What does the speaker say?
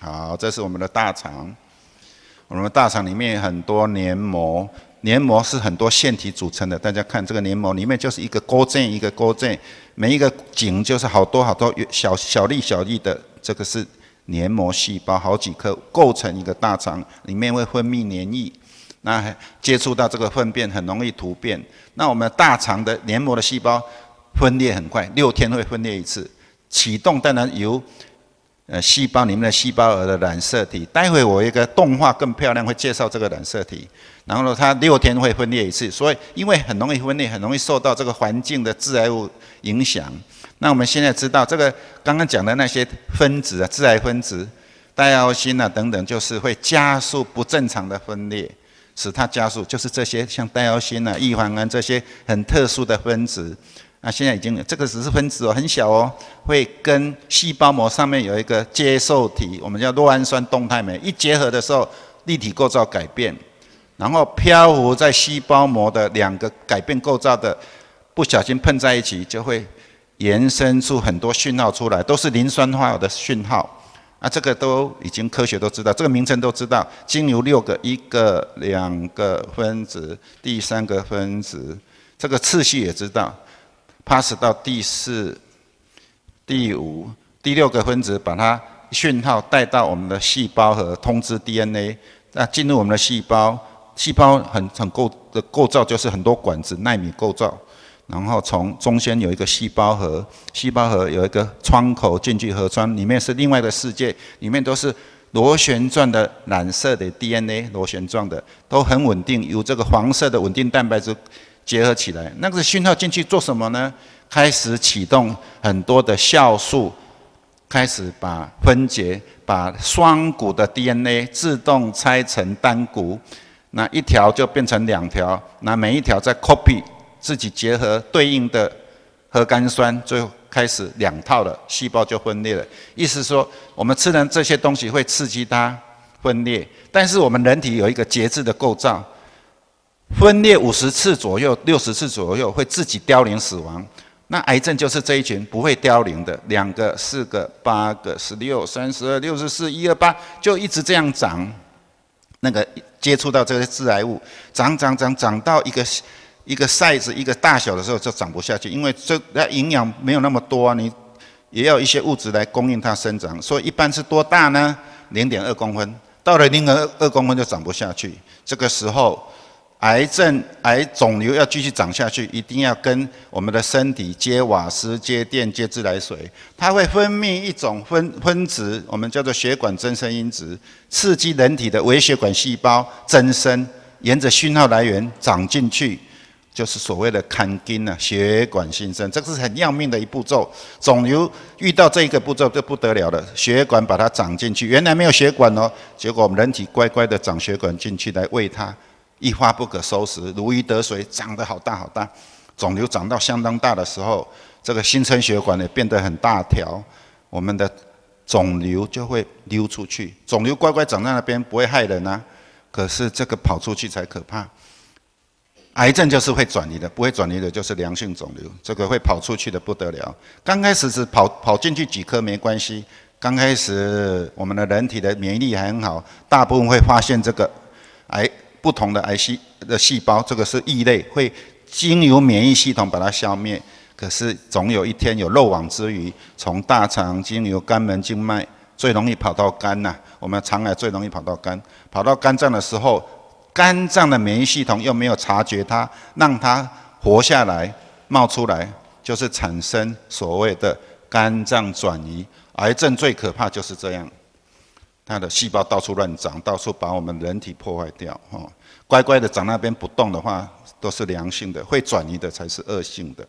好，这是我们的大肠。我们大肠里面很多黏膜，黏膜是很多腺体组成的。大家看这个黏膜里面就是一个沟阵，一个沟阵，每一个井就是好多好多小小粒、小粒的。这个是黏膜细胞，好几颗构成一个大肠，里面会分泌黏液。那接触到这个粪便，很容易突变。那我们大肠的黏膜的细胞分裂很快，六天会分裂一次。启动当然由呃，细胞里面的细胞核的染色体，待会我一个动画更漂亮会介绍这个染色体。然后呢，它六天会分裂一次，所以因为很容易分裂，很容易受到这个环境的致癌物影响。那我们现在知道，这个刚刚讲的那些分子啊，致癌分子，代奥辛啊等等，就是会加速不正常的分裂，使它加速。就是这些像代奥辛啊、异黄胺这些很特殊的分子。那现在已经这个只是分子哦，很小哦，会跟细胞膜上面有一个接受体，我们叫酪氨酸动态酶。一结合的时候，立体构造改变，然后漂浮在细胞膜的两个改变构造的，不小心碰在一起，就会延伸出很多讯号出来，都是磷酸化的讯号。啊，这个都已经科学都知道，这个名称都知道，经由六个一个两个分子，第三个分子，这个次序也知道。pass 到第四、第五、第六个分子，把它讯号带到我们的细胞核，通知 DNA。那进入我们的细胞，细胞很很构的构造就是很多管子，纳米构造。然后从中间有一个细胞核，细胞核有一个窗口进去核酸里面是另外一个世界，里面都是螺旋状的染色的 DNA，螺旋状的都很稳定，有这个黄色的稳定蛋白质。结合起来，那个讯号进去做什么呢？开始启动很多的酵素，开始把分解，把双股的 DNA 自动拆成单股，那一条就变成两条，那每一条再 copy 自己结合对应的核苷酸，最后开始两套的细胞就分裂了。意思说，我们吃的这些东西会刺激它分裂，但是我们人体有一个节制的构造。分裂五十次左右、六十次左右，会自己凋零死亡。那癌症就是这一群不会凋零的，两个、四个、八个、十六、三十二、六十四、一二八，就一直这样长。那个接触到这些致癌物，长长长，长到一个一个 size 一个大小的时候就长不下去，因为这那营养没有那么多啊。你也要一些物质来供应它生长，所以一般是多大呢？零点二公分，到了零点二公分就长不下去。这个时候。癌症癌肿瘤要继续长下去，一定要跟我们的身体接瓦斯、接电、接自来水。它会分泌一种分分子，我们叫做血管增生因子，刺激人体的微血管细胞增生，沿着讯号来源长进去，就是所谓的坎 n 啊，血管新生。这是很要命的一步骤。肿瘤遇到这一个步骤就不得了了，血管把它长进去，原来没有血管哦，结果我们人体乖乖的长血管进去来喂它。一发不可收拾，如鱼得水，长得好大好大。肿瘤长到相当大的时候，这个新生血管也变得很大条，我们的肿瘤就会溜出去。肿瘤乖乖长在那边不会害人啊，可是这个跑出去才可怕。癌症就是会转移的，不会转移的就是良性肿瘤。这个会跑出去的不得了。刚开始只跑跑进去几颗没关系，刚开始我们的人体的免疫力还很好，大部分会发现这个。不同的癌细的细胞，这个是异类，会经由免疫系统把它消灭。可是总有一天有漏网之鱼，从大肠经由肝门静脉，最容易跑到肝呐。我们肠癌最容易跑到肝，跑到肝脏的时候，肝脏的免疫系统又没有察觉它，让它活下来，冒出来，就是产生所谓的肝脏转移。癌症最可怕就是这样。它的细胞到处乱长，到处把我们人体破坏掉，哦，乖乖的长那边不动的话，都是良性的，会转移的才是恶性的。